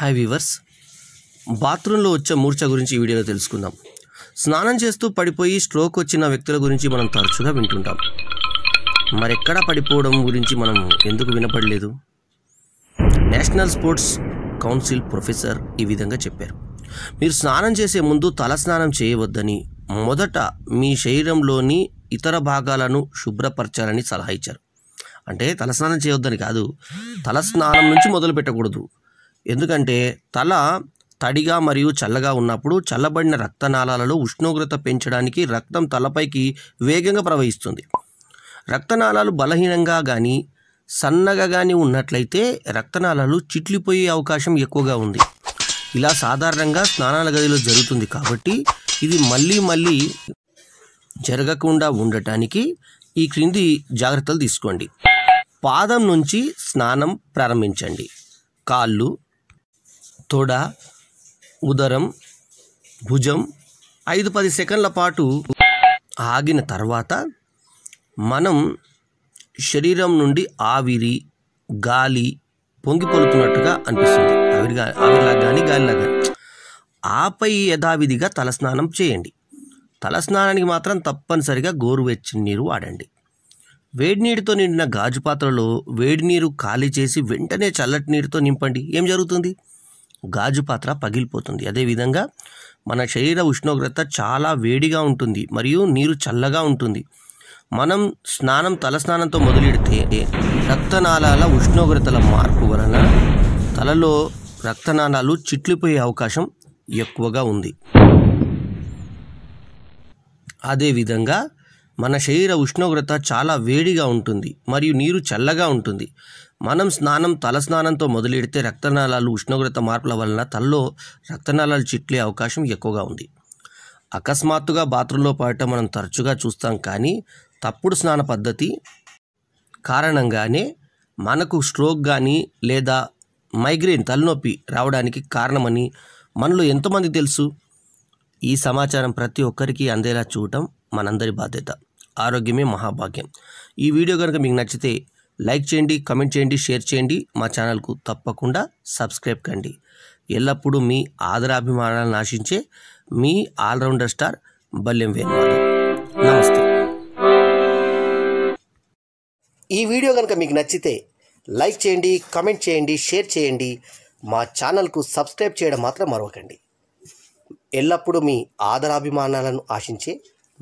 Hi weavers బాత్రూంలో వచ్చే మూర్ఛ గురించి వీడియోలో తెలుసుకుందాం స్నానం చేస్తూ పడిపోయి స్ట్రోక్ వచ్చిన వ్యక్తుల గురించి మనం తరచుగా వింటుంటాం మరెక్కడ పడిపోవడం గురించి మనం ఎందుకు వినపడలేదు నేషనల్ స్పోర్ట్స్ కౌన్సిల్ ప్రొఫెసర్ ఈ విధంగా చెప్పారు మీరు స్నానం చేసే ముందు తల స్నానం చేయవద్దని మొదట మీ శరీరంలోని ఇతర భాగాలను శుభ్రపరచాలని సలహా ఇచ్చారు అంటే తలస్నానం చేయొద్దని కాదు తలస్నానం నుంచి మొదలు పెట్టకూడదు ఎందుకంటే తల తడిగా మరియు చల్లగా ఉన్నప్పుడు చల్లబడిన రక్తనాళాలలో ఉష్ణోగ్రత పెంచడానికి రక్తం తలపైకి వేగంగా ప్రవహిస్తుంది రక్తనాళాలు బలహీనంగా కానీ సన్నగా కానీ ఉన్నట్లయితే రక్తనాళాలు చిట్లిపోయే అవకాశం ఎక్కువగా ఉంది ఇలా సాధారణంగా స్నానాల గదిలో జరుగుతుంది కాబట్టి ఇది మళ్ళీ మళ్ళీ జరగకుండా ఉండటానికి ఈ క్రింది జాగ్రత్తలు తీసుకోండి పాదం నుంచి స్నానం ప్రారంభించండి కాళ్ళు తొడ ఉదరం భుజం ఐదు పది సెకండ్ల పాటు ఆగిన తర్వాత మనం శరీరం నుండి ఆవిరి గాలి పొంగి పొలుతున్నట్టుగా అనిపిస్తుంది ఆవిరిగా ఆవిరిలా కానీ గాలిలా కానీ ఆపై యథావిధిగా తలస్నానం చేయండి తలస్నానానికి మాత్రం తప్పనిసరిగా గోరువెచ్చని నీరు వాడండి వేడి నీటితో నిండిన గాజు పాత్రలో వేడి నీరు ఖాళీ చేసి వెంటనే చల్లటి నీటితో నింపండి ఏం జరుగుతుంది గాజు పాత్ర పగిలిపోతుంది అదేవిధంగా మన శరీర ఉష్ణోగ్రత చాలా వేడిగా ఉంటుంది మరియు నీరు చల్లగా ఉంటుంది మనం స్నానం తలస్నానంతో మొదలెడితే రక్తనాళాల ఉష్ణోగ్రతల మార్పు వలన తలలో రక్తనాళాలు చిట్లిపోయే అవకాశం ఎక్కువగా ఉంది అదేవిధంగా మన శరీర ఉష్ణోగ్రత చాలా వేడిగా ఉంటుంది మరియు నీరు చల్లగా ఉంటుంది మనం స్నానం తల స్నానంతో మొదలెడితే రక్తనాళాలు ఉష్ణోగ్రత మార్పుల వలన తలలో రక్తనాళాలు చిట్లే అవకాశం ఎక్కువగా ఉంది అకస్మాత్తుగా బాత్రూంలో పడటం మనం తరచుగా చూస్తాం కానీ తప్పుడు స్నాన పద్ధతి కారణంగానే మనకు స్ట్రోక్ కానీ లేదా మైగ్రేన్ తలనొప్పి రావడానికి కారణమని మనలో ఎంతోమంది తెలుసు ఈ సమాచారం ప్రతి ఒక్కరికి అందేలా చూడటం మనందరి బాధ్యత ఆరోగ్యమే మహాభాగ్యం ఈ వీడియో కనుక మీకు నచ్చితే లైక్ చేయండి కమెంట్ చేయండి షేర్ చేయండి మా ఛానల్కు తప్పకుండా సబ్స్క్రైబ్ కండి ఎల్లప్పుడూ మీ ఆదరాభిమానాలను ఆశించే మీ ఆల్రౌండర్ స్టార్ బల్యం వేణుమాధవ్ నమస్తే ఈ వీడియో కనుక మీకు నచ్చితే లైక్ చేయండి కమెంట్ చేయండి షేర్ చేయండి మా ఛానల్కు సబ్స్క్రైబ్ చేయడం మాత్రం మరవకండి ఎల్లప్పుడూ మీ ఆదరాభిమానాలను ఆశించే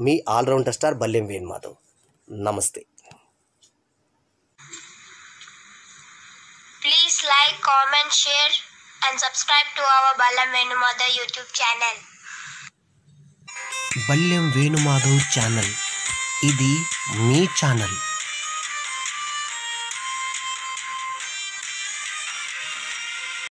మీ ఆల్రౌండర్ స్టార్ బల్యం వేణుమాధవ్ నమస్తే Please like, comment, share and subscribe to our Balam Venumada YouTube channel. Balyam Venumadhav channel ఇది మీ ఛానల్